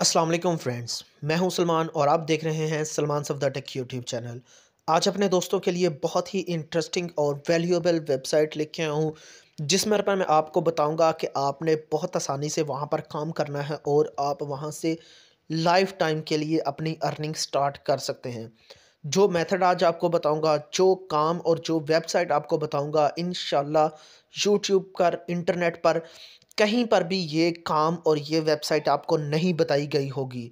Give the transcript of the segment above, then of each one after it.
Aslam friends मैं हूं सलमान और आप देख रहे हैं Salman Safda tech YouTube channel आज अपने दोस्तों के लिए बहुत ही इंटरेस्टिंग और वैल्यूएबल वेबसाइट लिखे आया हूँ जिसमें पर मैं आपको बताऊंगा कि आपने बहुत आसानी से वहाँ पर काम करना है और आप वहाँ से लाइफ टाइम के लिए अपनी अर्निंग स्टार्ट कर सकते हैं जो मेथड आज आपको बताऊंगा जो काम और जो वेबसाइट आपको बताऊंगा इन यूट्यूब पर इंटरनेट पर कहीं पर भी ये काम और ये वेबसाइट आपको नहीं बताई गई होगी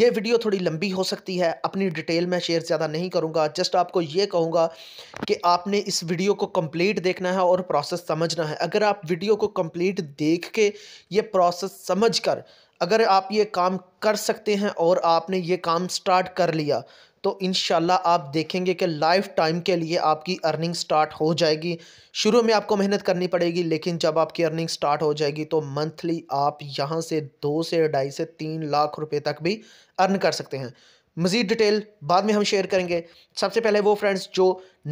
ये वीडियो थोड़ी लंबी हो सकती है अपनी डिटेल में शेयर ज़्यादा नहीं करूँगा जस्ट आपको ये कहूँगा कि आपने इस वीडियो को कंप्लीट देखना है और प्रोसेस समझना है अगर आप वीडियो को कंप्लीट देख के ये प्रोसेस समझ कर अगर आप ये काम कर सकते हैं और आपने ये काम स्टार्ट कर लिया तो इन आप देखेंगे कि लाइफ टाइम के लिए आपकी अर्निंग स्टार्ट हो जाएगी शुरू में आपको मेहनत करनी पड़ेगी लेकिन जब आपकी अर्निंग स्टार्ट हो जाएगी तो मंथली आप यहाँ से दो से ढाई से तीन लाख रुपए तक भी अर्न कर सकते हैं मज़ीद डिटेल बाद में हम शेयर करेंगे सबसे पहले वो फ्रेंड्स जो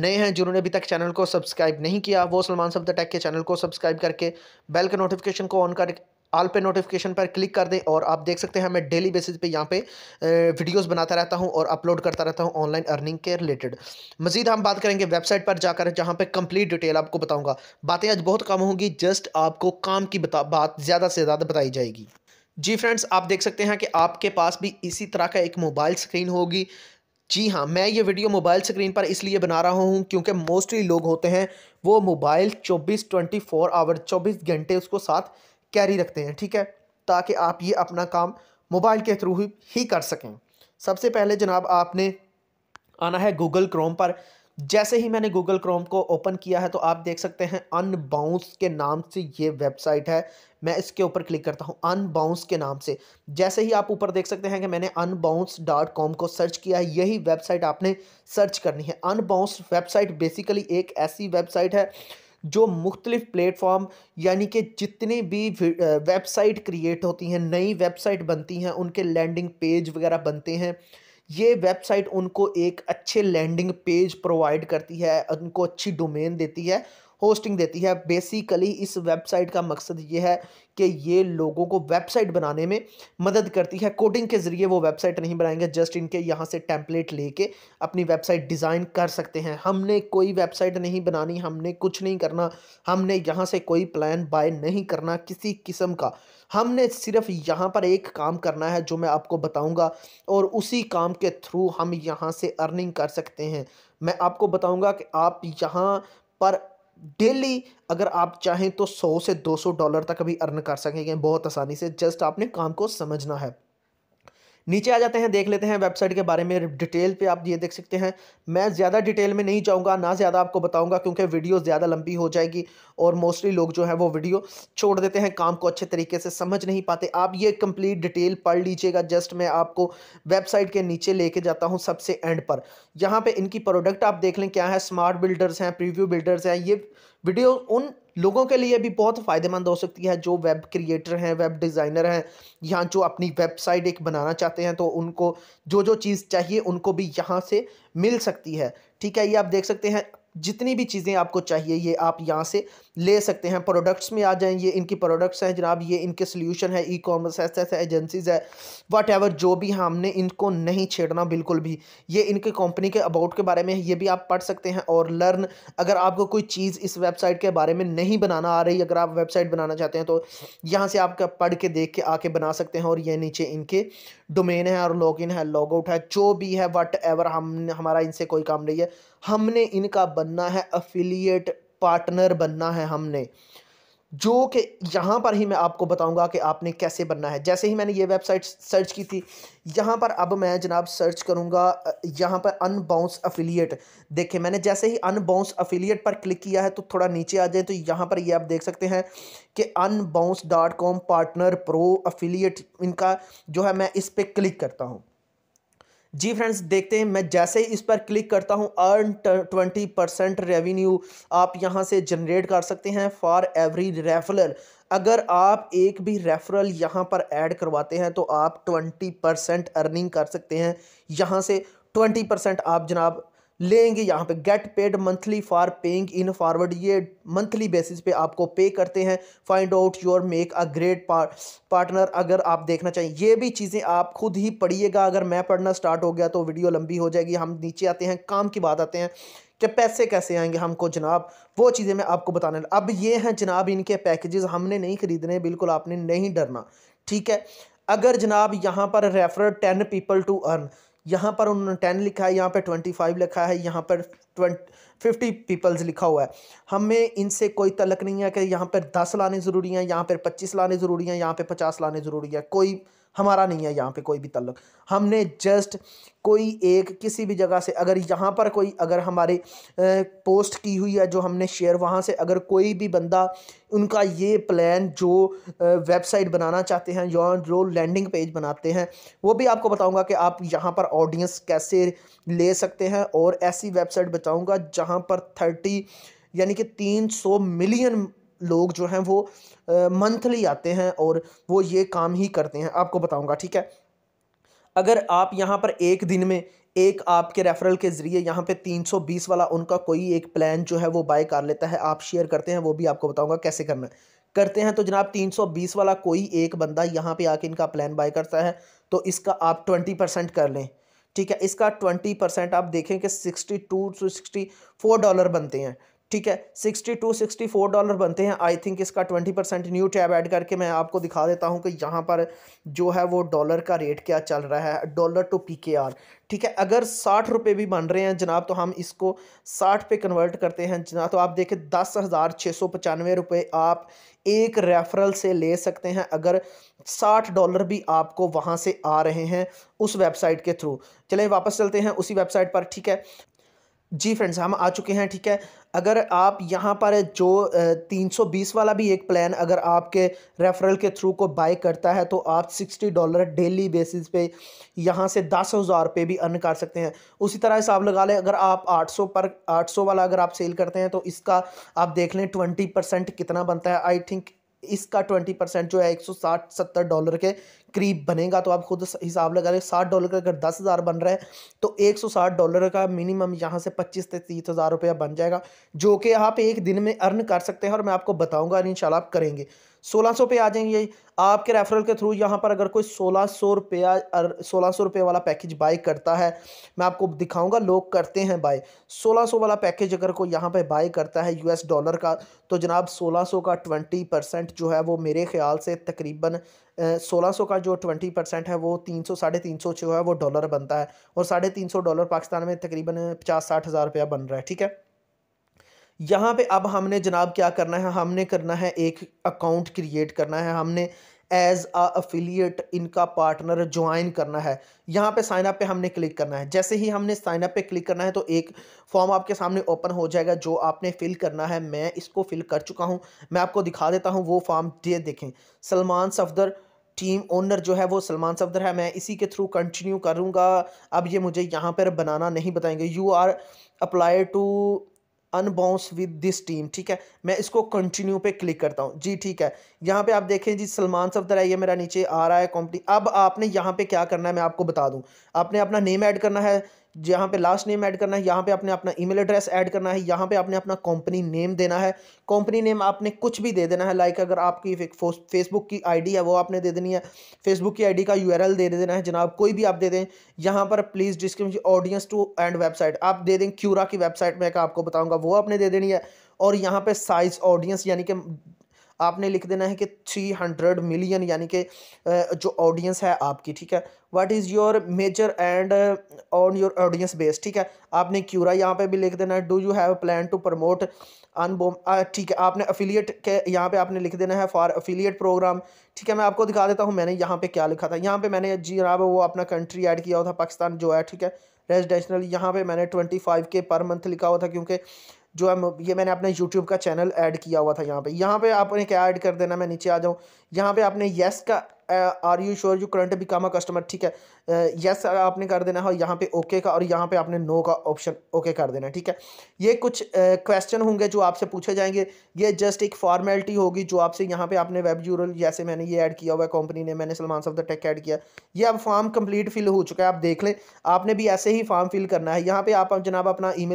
नए हैं जिन्होंने अभी तक चैनल को सब्सक्राइब नहीं किया वो सलमान द टैक के चैनल को सब्सक्राइब करके बेल के नोटिफिकेशन को ऑन कर आल पे नोटिफिकेशन पर क्लिक कर दें और आप देख सकते हैं मैं डेली बेसिस पे यहाँ पे वीडियोस बनाता रहता हूँ और अपलोड करता रहता हूँ ऑनलाइन अर्निंग के रिलेटेड मजीद हम बात करेंगे वेबसाइट पर जाकर जहाँ पे कंप्लीट डिटेल आपको बताऊँगा बातें आज बहुत कम होंगी जस्ट आपको काम की बता, बात ज़्यादा से ज़्यादा बताई जाएगी जी फ्रेंड्स आप देख सकते हैं कि आपके पास भी इसी तरह का एक मोबाइल स्क्रीन होगी जी हाँ मैं ये वीडियो मोबाइल स्क्रीन पर इसलिए बना रहा हूँ क्योंकि मोस्टली लोग होते हैं वो मोबाइल 24 24 आवर चौबीस घंटे उसको साथ कैरी रखते हैं ठीक है ताकि आप ये अपना काम मोबाइल के थ्रू ही कर सकें सबसे पहले जनाब आपने आना है गूगल क्रोम पर जैसे ही मैंने गूगल क्रोम को ओपन किया है तो आप देख सकते हैं अनबाउंस के नाम से ये वेबसाइट है मैं इसके ऊपर क्लिक करता हूँ अनबाउंस के नाम से जैसे ही आप ऊपर देख सकते हैं कि मैंने अनबाउंस डॉट कॉम को सर्च किया है यही वेबसाइट आपने सर्च करनी है अनबाउंस वेबसाइट बेसिकली एक ऐसी वेबसाइट है जो मुख्तलिफ प्लेटफॉर्म यानी कि जितने भी वेबसाइट क्रिएट होती हैं नई वेबसाइट बनती हैं उनके लैंडिंग पेज वगैरह बनते हैं ये वेबसाइट उनको एक अच्छे लैंडिंग पेज प्रोवाइड करती है उनको अच्छी डोमेन देती है होस्टिंग देती है बेसिकली इस वेबसाइट का मकसद ये है कि ये लोगों को वेबसाइट बनाने में मदद करती है कोडिंग के ज़रिए वो वेबसाइट नहीं बनाएंगे जस्ट इनके यहाँ से टेम्पलेट लेके अपनी वेबसाइट डिज़ाइन कर सकते हैं हमने कोई वेबसाइट नहीं बनानी हमने कुछ नहीं करना हमने यहाँ से कोई प्लान बाय नहीं करना किसी किस्म का हमने सिर्फ यहाँ पर एक काम करना है जो मैं आपको बताऊँगा और उसी काम के थ्रू हम यहाँ से अर्निंग कर सकते हैं मैं आपको बताऊँगा कि आप यहाँ पर डेली अगर आप चाहें तो 100 से 200 डॉलर तक अभी अर्न कर सकेंगे बहुत आसानी से जस्ट आपने काम को समझना है नीचे आ जाते हैं देख लेते हैं वेबसाइट के बारे में डिटेल पे आप ये देख सकते हैं मैं ज़्यादा डिटेल में नहीं जाऊँगा ना ज़्यादा आपको बताऊँगा क्योंकि वीडियो ज़्यादा लंबी हो जाएगी और मोस्टली लोग जो है वो वीडियो छोड़ देते हैं काम को अच्छे तरीके से समझ नहीं पाते आप ये कंप्लीट डिटेल पढ़ लीजिएगा जस्ट मैं आपको वेबसाइट के नीचे लेके जाता हूँ सबसे एंड पर यहाँ पर इनकी प्रोडक्ट आप देख लें क्या है स्मार्ट बिल्डर्स हैं प्रीव्यू बिल्डर्स हैं ये वीडियो उन लोगों के लिए भी बहुत फ़ायदेमंद हो सकती है जो वेब क्रिएटर हैं वेब डिज़ाइनर हैं या जो अपनी वेबसाइट एक बनाना चाहते हैं तो उनको जो जो चीज़ चाहिए उनको भी यहाँ से मिल सकती है ठीक है ये आप देख सकते हैं जितनी भी चीज़ें आपको चाहिए ये आप यहाँ से ले सकते हैं प्रोडक्ट्स में आ जाएं ये इनकी प्रोडक्ट्स हैं जनाब ये इनके सोल्यूशन है ई कॉमर्स ऐसे ऐसे एजेंसीज़ है वट एवर जो भी हैं हमने इनको नहीं छेड़ना बिल्कुल भी ये इनके कंपनी के अबाउट के बारे में ये भी आप पढ़ सकते हैं और लर्न अगर आपको कोई चीज़ इस वेबसाइट के बारे में नहीं बनाना आ रही अगर आप वेबसाइट बनाना चाहते हैं तो यहाँ से आप पढ़ के देख के आके बना सकते हैं और ये नीचे इनके डोमेन है और लॉगिन है लॉग आउट है जो भी है वट एवर हम हमारा इनसे कोई काम नहीं है हमने इनका बनना है अफिलिएट पार्टनर बनना है हमने जो कि यहाँ पर ही मैं आपको बताऊंगा कि आपने कैसे बनना है जैसे ही मैंने ये वेबसाइट सर्च की थी यहाँ पर अब मैं जनाब सर्च करूँगा यहाँ पर अनबाउंस अफिलिएट देखें मैंने जैसे ही अनबाउंस अफिलिएट पर क्लिक किया है तो थोड़ा नीचे आ जाए तो यहाँ पर ये आप देख सकते हैं कि Unbounce dot com partner pro affiliate इनका जो है मैं इस पर क्लिक करता हूँ जी फ्रेंड्स देखते हैं मैं जैसे ही इस पर क्लिक करता हूं अर्न ट्वेंटी परसेंट रेवेन्यू आप यहां से जनरेट कर सकते हैं फॉर एवरी रेफरल अगर आप एक भी रेफरल यहां पर ऐड करवाते हैं तो आप ट्वेंटी परसेंट अर्निंग कर सकते हैं यहां से ट्वेंटी परसेंट आप जनाब लेंगे यहाँ पे get paid monthly for paying in forward ये मंथली बेसिस पे आपको पे करते हैं find out your make a great partner अगर आप देखना चाहें ये भी चीज़ें आप खुद ही पढ़िएगा अगर मैं पढ़ना स्टार्ट हो गया तो वीडियो लंबी हो जाएगी हम नीचे आते हैं काम की बात आते हैं कि पैसे कैसे आएंगे हमको जनाब वो चीज़ें मैं आपको बताने अब ये हैं जनाब इनके पैकेजेस हमने नहीं ख़रीदने बिल्कुल आपने नहीं डरना ठीक है अगर जनाब यहाँ पर refer ten people to earn यहाँ पर उन्होंने टेन लिखा है यहाँ पर ट्वेंटी फाइव लिखा है यहाँ पर ट्वेंटी फिफ्टी पीपल्स लिखा हुआ है हमें इनसे कोई तलक नहीं है कि यहाँ पर दस लाने ज़रूरी हैं यहाँ पर पच्चीस लाने ज़रूरी हैं यहाँ पर पचास लाने ज़रूरी है कोई हमारा नहीं है यहाँ पे कोई भी तल्लक हमने जस्ट कोई एक किसी भी जगह से अगर यहाँ पर कोई अगर हमारे पोस्ट की हुई है जो हमने शेयर वहाँ से अगर कोई भी बंदा उनका ये प्लान जो वेबसाइट बनाना चाहते हैं या जो लैंडिंग पेज बनाते हैं वो भी आपको बताऊँगा कि आप यहाँ पर ऑडियंस कैसे ले सकते हैं और ऐसी वेबसाइट बताऊँगा जहाँ पर थर्टी यानी कि तीन सौ मिलियन लोग जो हैं वो मंथली आते हैं और वो ये काम ही करते हैं आपको बताऊंगा ठीक है अगर आप यहाँ पर एक दिन में एक आपके रेफरल के ज़रिए यहाँ पे 320 वाला उनका कोई एक प्लान जो है वो बाय कर लेता है आप शेयर करते हैं वो भी आपको बताऊंगा कैसे करना है करते हैं तो जनाब 320 वाला कोई एक बंदा यहाँ पे आके इनका प्लान बाय करता है तो इसका आप 20 परसेंट कर लें ठीक है इसका 20 परसेंट आप देखें कि 62 टू सिक्सटी डॉलर बनते हैं ठीक है 62 64 डॉलर बनते हैं आई थिंक इसका 20 परसेंट न्यू टैब ऐड करके मैं आपको दिखा देता हूं कि यहाँ पर जो है वो डॉलर का रेट क्या चल रहा है dollar to P K R ठीक है अगर साठ रुपये भी बन रहे हैं जनाब तो हम इसको साठ पे कन्वर्ट करते हैं जनाब तो आप देखें दस हज़ार छः सौ पचानवे रुपये आप एक रेफरल से ले सकते हैं अगर साठ डॉलर भी आपको वहाँ से आ रहे हैं उस वेबसाइट के थ्रू चलें वापस चलते हैं उसी वेबसाइट पर ठीक है जी फ्रेंड्स हम आ चुके हैं ठीक है अगर आप यहाँ पर जो तीन सौ बीस वाला भी एक प्लान अगर आपके रेफरल के थ्रू को बाय करता है तो आप सिक्सटी डॉलर डेली बेसिस पे यहाँ से दस हज़ार रुपये भी अर्न कर सकते हैं उसी तरह हिसाब लगा लें अगर आप आठ सौ पर आठ सौ वाला अगर आप सेल करते हैं तो इसका आप देख लें ट्वेंटी परसेंट कितना बनता है आई थिंक इसका ट्वेंटी परसेंट जो है एक सौ साठ सत्तर डॉलर के करीब बनेगा तो आप खुद हिसाब लगा रहे साठ डॉलर का अगर दस हज़ार बन रहा है तो एक सौ साठ डॉलर का मिनिमम यहाँ से पच्चीस से तीस हज़ार रुपया बन जाएगा जो कि आप एक दिन में अर्न कर सकते हैं और मैं आपको बताऊँगा इन आप करेंगे सोलह सौ पे आ जाएंगे आपके रेफरल के थ्रू यहाँ पर अगर कोई सोलह सौ रुपया सोलह सौ रुपये वाला पैकेज बाय करता है मैं आपको दिखाऊंगा लोग करते हैं बाय सोलह सौ वाला पैकेज अगर कोई यहाँ पे बाय करता है यूएस डॉलर का तो जनाब सोलह सौ का ट्वेंटी परसेंट जो है वो मेरे ख्याल से तकरीबन सोलह सौ का जो ट्वेंटी परसेंट है वो तीन सौ साढ़े तीन सौ जो है वो डॉलर बनता है और साढ़े तीन सौ डॉलर पाकिस्तान में तकरीबन पचास साठ हज़ार रुपया बन रहा है ठीक है यहाँ पे अब हमने जनाब क्या करना है हमने करना है एक अकाउंट क्रिएट करना है हमने एज अ अफिलियट इनका पार्टनर ज्वाइन करना है यहाँ पे साइन अप पे हमने क्लिक करना है जैसे ही हमने साइन अप पे क्लिक करना है तो एक फॉर्म आपके सामने ओपन हो जाएगा जो आपने फिल करना है मैं इसको फिल कर चुका हूँ मैं आपको दिखा देता हूँ वो फॉर्म दे देखें सलमान सफदर टीम ओनर जो है वो सलमान सफदर है मैं इसी के थ्रू कंटिन्यू करूँगा अब ये मुझे यहाँ पर बनाना नहीं बताएंगे you are apply to Unbounce with this team ठीक है मैं इसको कंटिन्यू पे क्लिक करता हूँ जी ठीक है यहाँ पे आप देखें जी सलमान सफदर है ये मेरा नीचे आ रहा है कंपनी अब आपने यहाँ पे क्या करना है मैं आपको बता दूँ आपने अपना नेम ऐड करना है यहाँ पे लास्ट नेम ऐड करना है यहाँ पे आपने अपना ईमेल एड्रेस ऐड करना है यहाँ पे आपने अपना कंपनी नेम देना है कंपनी नेम आपने कुछ भी दे देना है लाइक अगर आपकी फेसबुक की आईडी है वो आपने दे देनी है फेसबुक की आईडी का यूआरएल दे देना है जनाब कोई भी आप दे दें यहाँ पर please description audience to and website आप दे दें क्यूरा की वेबसाइट में आपको बताऊँगा वो आपने दे देनी है और यहाँ पर साइज़ ऑडियंस यानी कि आपने लिख देना है कि थ्री हंड्रेड मिलियन यानी कि जो ऑडियंस है आपकी ठीक है what is your major and on your audience base ठीक है आपने क्यूरा यहाँ पे भी लिख देना है do you have plan to promote Unbounce ठीक है आपने अफिलिएट के यहाँ पे आपने लिख देना है फॉर अफिलिएट प्रोग्राम ठीक है मैं आपको दिखा देता हूँ मैंने यहाँ पे क्या लिखा था यहाँ पे मैंने जी जनाब वो अपना कंट्री ऐड किया हुआ था पाकिस्तान जो है ठीक है रेजिडेंशनल यहाँ पे मैंने ट्वेंटी फाइव के पर मंथ लिखा हुआ था क्योंकि जो है ये मैंने अपने यूट्यूब का चैनल ऐड किया हुआ था यहाँ पे यहाँ पे आपने क्या ऐड कर देना मैं नीचे आ जाऊँ यहाँ पे आपने येस का are you sure you current become a customer ठीक है यस uh, yes, आपने कर देना है यहाँ पे ओके okay का और यहाँ पे आपने नो no का ऑप्शन ओके okay कर देना ठीक है ये कुछ क्वेश्चन uh, होंगे जो आपसे पूछे जाएंगे ये जस्ट एक फॉर्मेलिटी होगी जो आपसे यहाँ पे आपने वेब यूरल जैसे मैंने ये ऐड किया हुआ है कंपनी ने मैंने सलमान साफ द टेक ऐड किया ये अब फॉर्म कंप्लीट फिल हो चुका है आप देख लें आपने भी ऐसे ही फॉर्म फिल करना है यहाँ पर आप जनाब अपना ई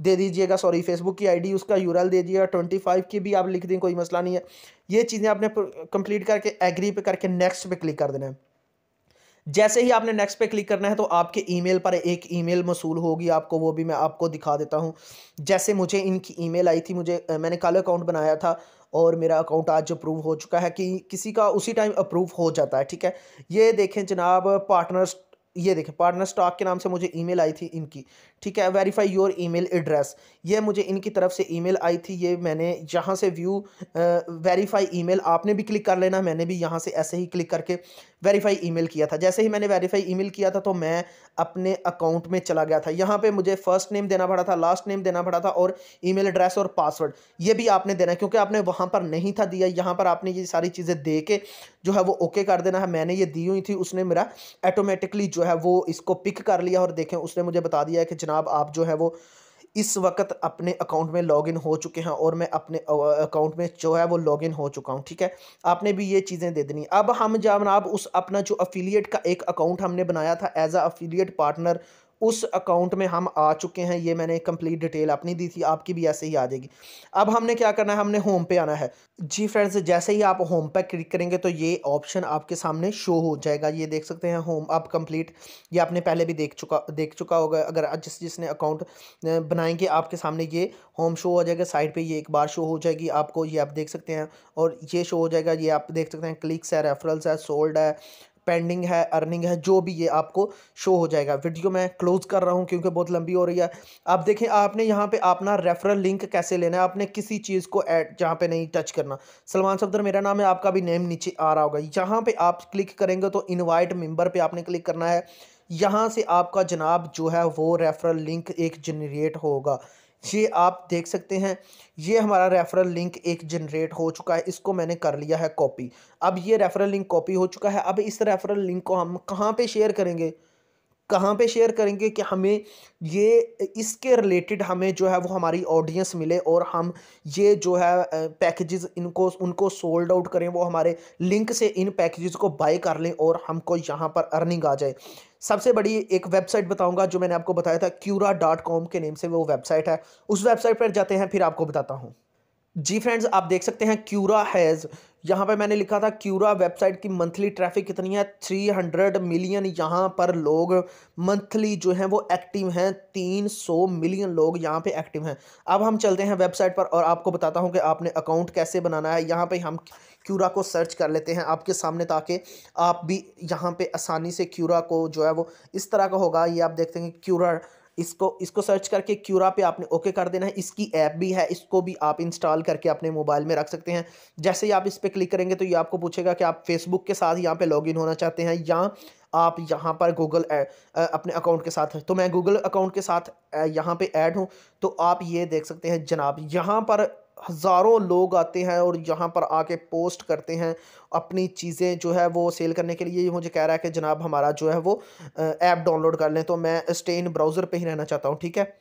दे दीजिएगा सॉरी फेसबुक की आई उसका यूरल दे दीजिएगा ट्वेंटी की भी आप लिख दें कोई मसला नहीं है ये चीज़ें आपने कंप्लीट करके एग्री पे करके नेक्स्ट पे क्लिक कर देना है जैसे ही आपने नेक्स्ट पे क्लिक करना है तो आपके ईमेल पर एक ईमेल मसूल होगी आपको वो भी मैं आपको दिखा देता हूँ जैसे मुझे इनकी ईमेल आई थी मुझे मैंने कल अकाउंट बनाया था और मेरा अकाउंट आज अप्रूव हो चुका है कि किसी का उसी टाइम अप्रूव हो जाता है ठीक है ये देखें जनाब पार्टनर्स ये देखें पार्टनर स्टॉक के नाम से मुझे ईमेल आई थी इनकी ठीक है वेरीफाई योर ईमेल एड्रेस ये मुझे इनकी तरफ से ईमेल आई थी ये मैंने यहाँ से व्यू वेरीफाई ईमेल आपने भी क्लिक कर लेना मैंने भी यहाँ से ऐसे ही क्लिक करके वेरीफाई ईमेल किया था जैसे ही मैंने वेरीफाई ईमेल किया था तो मैं अपने अकाउंट में चला गया था यहाँ पे मुझे फर्स्ट नेम देना पड़ा था लास्ट नेम देना पड़ा था और मेल एड्रेस और पासवर्ड ये भी आपने देना क्योंकि आपने वहाँ पर नहीं था दिया यहाँ पर आपने ये सारी चीज़ें दे के जो है वो ओके कर देना है मैंने ये दी हुई थी उसने मेरा ऑटोमेटिकली जो है वो इसको पिक कर लिया और देखें उसने मुझे बता दिया कि जनाब आप जो है वो इस वक्त अपने अकाउंट में लॉगिन हो चुके हैं और मैं अपने अकाउंट में जो है वो लॉगिन हो चुका हूँ ठीक है आपने भी ये चीज़ें दे देनी अब हम जनाब उस अपना जो अफिलिएट का एक अकाउंट हमने बनाया था एज अ अफिलिएट पार्टनर उस अकाउंट में हम आ चुके हैं ये मैंने कंप्लीट डिटेल अपनी दी थी आपकी भी ऐसे ही आ जाएगी अब हमने क्या करना है हमने होम पे आना है जी फ्रेंड्स जैसे ही आप होम पे क्लिक करेंगे तो ये ऑप्शन आपके सामने शो हो जाएगा ये देख सकते हैं होम अब कंप्लीट ये आपने पहले भी देख चुका देख चुका होगा अगर जिस जिसने अकाउंट बनाएंगे आपके सामने ये होम शो हो जाएगा साइड पर ये एक बार शो हो जाएगी आपको ये आप देख सकते हैं और ये शो हो जाएगा ये आप देख सकते हैं क्लिक्स है रेफरल्स है सोल्ड है पेंडिंग है अर्निंग है जो भी ये आपको शो हो जाएगा वीडियो मैं क्लोज कर रहा हूँ क्योंकि बहुत लंबी हो रही है आप देखें आपने यहाँ पे अपना रेफरल लिंक कैसे लेना है आपने किसी चीज़ को ऐड जहाँ पे नहीं टच करना सलमान सफदर मेरा नाम है आपका भी नेम नीचे आ रहा होगा यहाँ पर आप क्लिक करेंगे तो इन्वाइट मेम्बर पर आपने क्लिक करना है यहाँ से आपका जनाब जो है वो रेफरल लिंक एक जनरेट होगा ये आप देख सकते हैं ये हमारा रेफरल लिंक एक जनरेट हो चुका है इसको मैंने कर लिया है कॉपी अब ये रेफरल लिंक कॉपी हो चुका है अब इस रेफरल लिंक को हम कहाँ पे शेयर करेंगे कहाँ पे शेयर करेंगे कि हमें ये इसके रिलेटेड हमें जो है वो हमारी ऑडियंस मिले और हम ये जो है पैकेजेस इनको उनको सोल्ड आउट करें वो हमारे लिंक से इन पैकेजेस को बाय कर लें और हमको यहाँ पर अर्निंग आ जाए सबसे बड़ी एक वेबसाइट बताऊंगा जो मैंने आपको बताया था क्यूरा डॉट कॉम के नेम से वो वेबसाइट है उस वेबसाइट पर जाते हैं फिर आपको बताता हूँ जी फ्रेंड्स आप देख सकते हैं क्यूरा हैज़ यहाँ पे मैंने लिखा था क्यूरा वेबसाइट की मंथली ट्रैफिक कितनी है 300 मिलियन यहाँ पर लोग मंथली जो हैं वो एक्टिव हैं 300 मिलियन लोग यहाँ पे एक्टिव हैं अब हम चलते हैं वेबसाइट पर और आपको बताता हूँ कि आपने अकाउंट कैसे बनाना है यहाँ पे हम क्यूरा को सर्च कर लेते हैं आपके सामने ताकि आप भी यहाँ पर आसानी से क्यूरा को जो है वो इस तरह का होगा ये आप देखते हैं क्यूरा इसको इसको सर्च करके क्यूरा पे आपने ओके कर देना है इसकी ऐप भी है इसको भी आप इंस्टॉल करके अपने मोबाइल में रख सकते हैं जैसे ही आप इस पर क्लिक करेंगे तो ये आपको पूछेगा कि आप फेसबुक के साथ यहाँ पे लॉगिन होना चाहते हैं या आप यहाँ पर गूगल अपने अकाउंट के साथ तो मैं गूगल अकाउंट के साथ यहाँ पर ऐड हूँ तो आप ये देख सकते हैं जनाब यहाँ पर हज़ारों लोग आते हैं और यहाँ पर आके पोस्ट करते हैं अपनी चीज़ें जो है वो सेल करने के लिए मुझे कह रहा है कि जनाब हमारा जो है वो ऐप डाउनलोड कर लें तो मैं स्टेन ब्राउज़र पे ही रहना चाहता हूँ ठीक है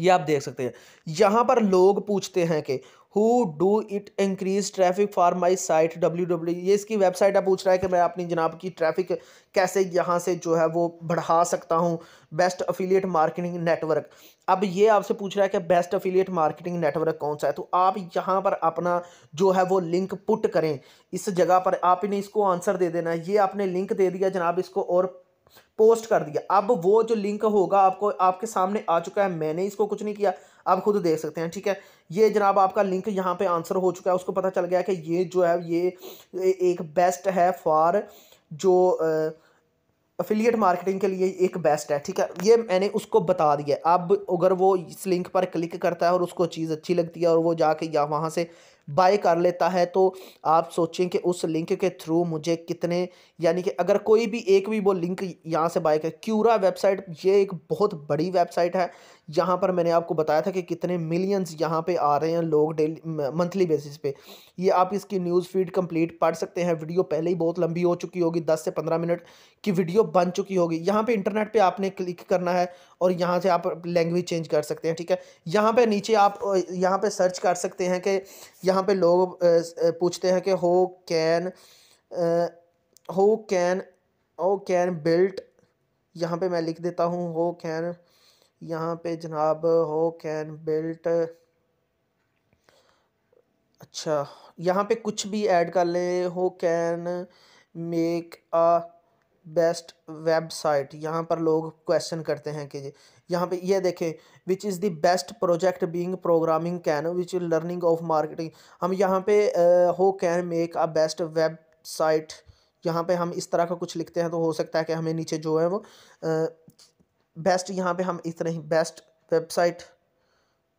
ये आप देख सकते हैं यहाँ पर लोग पूछते हैं कि who do it increase traffic for my site W W ये इसकी वेबसाइट आप पूछ रहा है कि मैं अपनी जनाब की ट्रैफिक कैसे यहाँ से जो है वो बढ़ा सकता हूँ बेस्ट अफिलियट मार्केटिंग नेटवर्क अब ये आपसे पूछ रहा है कि बेस्ट अफिलियट मार्केटिंग नेटवर्क कौन सा है तो आप यहाँ पर अपना जो है वो लिंक पुट करें इस जगह पर आपने इसको आंसर दे देना ये आपने लिंक दे दिया जनाब इसको और पोस्ट कर दिया अब वो जो लिंक होगा आपको आपके सामने आ चुका है मैंने इसको कुछ नहीं किया आप खुद देख सकते हैं ठीक है ये जनाब आपका लिंक यहाँ पे आंसर हो चुका है उसको पता चल गया कि ये जो है ये एक बेस्ट है फॉर जो अफिलियट मार्केटिंग के लिए एक बेस्ट है ठीक है ये मैंने उसको बता दिया अब अगर वो इस लिंक पर क्लिक करता है और उसको चीज़ अच्छी लगती है और वो जाके या वहाँ से बाय कर लेता है तो आप सोचें कि उस लिंक के थ्रू मुझे कितने यानी कि अगर कोई भी एक भी वो लिंक यहाँ से बाय कर क्यूरा वेबसाइट ये एक बहुत बड़ी वेबसाइट है यहाँ पर मैंने आपको बताया था कि कितने मिलियंस यहाँ पे आ रहे हैं लोग डेली मंथली बेसिस पे ये आप इसकी न्यूज़ फीड कंप्लीट पढ़ सकते हैं वीडियो पहले ही बहुत लंबी हो चुकी होगी दस से पंद्रह मिनट की वीडियो बन चुकी होगी यहाँ पे इंटरनेट पे आपने क्लिक करना है और यहाँ से आप लैंग्वेज चेंज कर सकते हैं ठीक है यहाँ पर नीचे आप यहाँ पर सर्च कर सकते हैं कि यहाँ यहाँ पे लोग पूछते हैं कि हो कैन हो कैन ओ कैन बिल्ट यहाँ पे मैं लिख देता हूँ हो कैन यहाँ पे जनाब हो कैन बिल्ट अच्छा यहाँ पे कुछ भी ऐड कर लें how can make a best website यहाँ पर लोग क्वेश्चन करते हैं कि यहाँ पे ये देखें which is the best project being programming can which learning of marketing हम यहाँ पे how can make a best website यहाँ पे हम इस तरह का कुछ लिखते हैं तो हो सकता है कि हमें नीचे जो है वो बेस्ट यहाँ पे हम इतने ही बेस्ट वेबसाइट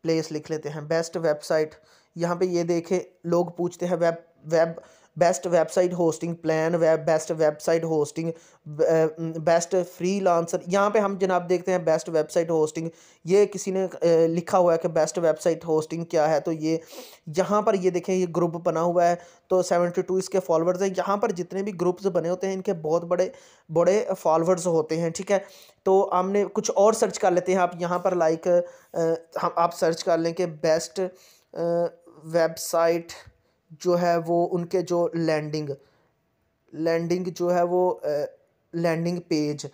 प्लेस लिख लेते हैं बेस्ट वेबसाइट यहाँ पे ये देखें लोग पूछते हैं web web best website hosting plan web best website hosting best freelancer यहाँ पर हम जनाब देखते हैं बेस्ट वेबसाइट होस्टिंग ये किसी ने लिखा हुआ है कि बेस्ट वेबसाइट होस्टिंग क्या है तो ये यहाँ पर ये देखें ये ग्रुप बना हुआ है तो सेवेंटी टू इसके फॉलोअर्स हैं यहाँ पर जितने भी ग्रुप्स बने होते हैं इनके बहुत बड़े बड़े फॉलोअर्स होते हैं ठीक है तो हमने कुछ और सर्च कर लेते हैं आप यहाँ पर लाइक हम आप सर्च कर लें कि बेस्ट वेबसाइट जो है वो उनके जो लैंडिंग लैंडिंग जो है वो landing page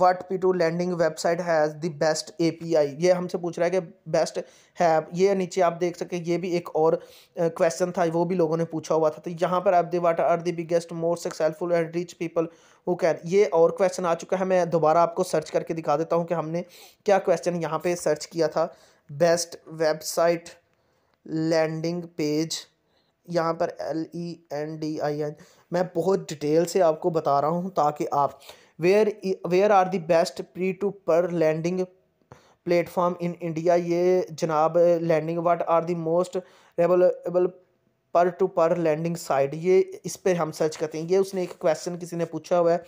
what P to landing website has the best A P I ये हमसे पूछ रहा है कि बेस्ट है ये नीचे आप देख सकें ये भी एक और क्वेश्चन था वो भी लोगों ने पूछा हुआ था तो यहाँ पर आप दे what are the biggest more successful and rich people who can ये और क्वेश्चन आ चुका है मैं दोबारा आपको सर्च करके दिखा देता हूँ कि हमने क्या क्वेश्चन यहाँ पर सर्च किया था बेस्ट वेबसाइट लैंडिंग पेज यहाँ पर L E N D I N मैं बहुत डिटेल से आपको बता रहा हूँ ताकि आप where where are the best pre to पर लैंडिंग प्लेटफॉर्म इन इंडिया ये जनाब landing what are the most reliable पर टू पर लैंडिंग साइट ये इस पर हम सर्च करते हैं ये उसने एक क्वेश्चन किसी ने पूछा हुआ है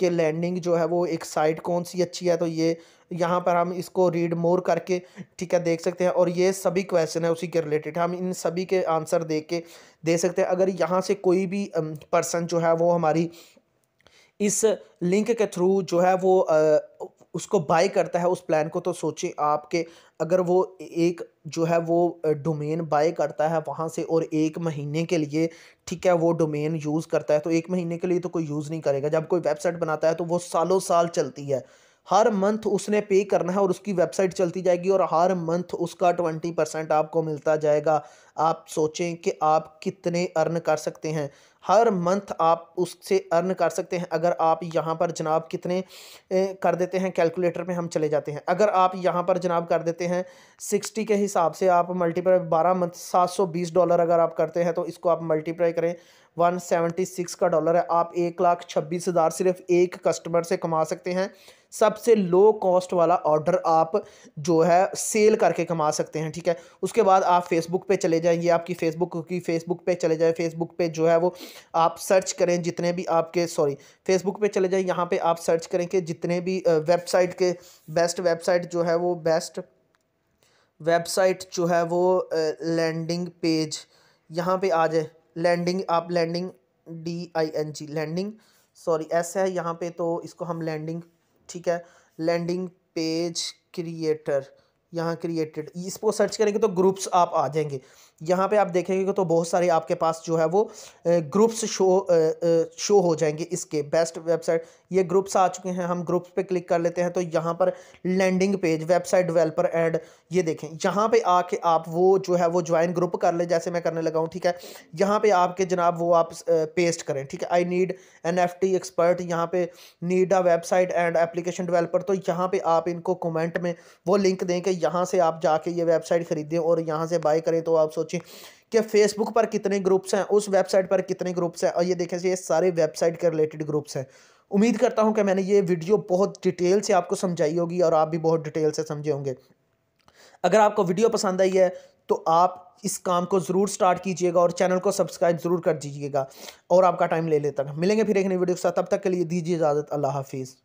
कि लैंडिंग जो है वो एक साइड कौन सी अच्छी है तो ये यहाँ पर हम इसको रीड मोर करके ठीक है देख सकते हैं और ये सभी क्वेश्चन है उसी के रिलेटेड हम इन सभी के आंसर दे के दे सकते हैं अगर यहाँ से कोई भी पर्सन जो है वो हमारी इस लिंक के थ्रू जो है वो उसको बाई करता है उस प्लान को तो सोचें आपके अगर वो एक जो है वो डोमेन बाय करता है वहाँ से और एक महीने के लिए ठीक है वो डोमेन यूज़ करता है तो एक महीने के लिए तो कोई यूज़ नहीं करेगा जब कोई वेबसाइट बनाता है तो वो सालों साल चलती है हर मंथ उसने पे करना है और उसकी वेबसाइट चलती जाएगी और हर मंथ उसका ट्वेंटी परसेंट आपको मिलता जाएगा आप सोचें कि आप कितने अर्न कर सकते हैं हर मंथ आप उससे अर्न कर सकते हैं अगर आप यहाँ पर जनाब कितने कर देते हैं कैलकुलेटर में हम चले जाते हैं अगर आप यहाँ पर जनाब कर देते हैं सिक्सटी के हिसाब से आप मल्टीप्लाई बारह मंथ सात सौ बीस डॉलर अगर आप करते हैं तो इसको आप मल्टीप्लाई करें वन सेवेंटी सिक्स का डॉलर है आप एक लाख छब्बीस हज़ार सिर्फ एक कस्टमर से कमा सकते हैं सबसे लो कॉस्ट वाला ऑर्डर आप जो है सेल करके कमा सकते हैं ठीक है उसके बाद आप फेसबुक पे चले जाएं ये आपकी फेसबुक की फेसबुक पे चले जाएं फेसबुक पे जो है वो आप सर्च करें जितने भी आपके सॉरी फेसबुक पे चले जाएं यहाँ पे आप सर्च करें कि जितने भी वेबसाइट के बेस्ट वेबसाइट जो है वो बेस्ट वेबसाइट जो है वो लैंडिंग पेज यहाँ पर आ जाए लैंडिंग आप landing D I N G landing sorry S है यहाँ पे तो इसको हम लैंडिंग ठीक है लैंडिंग पेज क्रिएटर यहाँ क्रिएटेड इसको सर्च करेंगे तो ग्रुप्स आप आ जाएंगे यहाँ पे आप देखेंगे तो बहुत सारे आपके पास जो है वो ग्रुप्स शो शो हो जाएंगे इसके बेस्ट वेबसाइट ये ग्रुप्स आ चुके हैं हम ग्रुप्स पे क्लिक कर लेते हैं तो यहाँ पर landing page website developer and ये देखें यहाँ पे आके आप वो जो है वो ज्वाइन ग्रुप कर ले जैसे मैं करने लगा हूँ ठीक है यहाँ पे आपके जनाब वो आप पेस्ट करें ठीक है I need N F T expert यहाँ पे need a website and application developer तो यहाँ पर आप इनको कमेंट में वो लिंक दें कि यहाँ से आप जाके ये वेबसाइट खरीदें और यहाँ से बाय करें तो आप सोच सोचिए कि फेसबुक पर कितने ग्रुप्स हैं उस वेबसाइट पर कितने ग्रुप्स हैं और ये देखें ये सारे वेबसाइट के रिलेटेड ग्रुप्स हैं उम्मीद करता हूँ कि मैंने ये वीडियो बहुत डिटेल से आपको समझाई होगी और आप भी बहुत डिटेल से समझे होंगे अगर आपको वीडियो पसंद आई है तो आप इस काम को ज़रूर स्टार्ट कीजिएगा और चैनल को सब्सक्राइब ज़रूर कर दीजिएगा और आपका टाइम ले लेता मिलेंगे फिर एक नई वीडियो के साथ तब तक के लिए दीजिए इजाज़त अल्लाह हाफिज़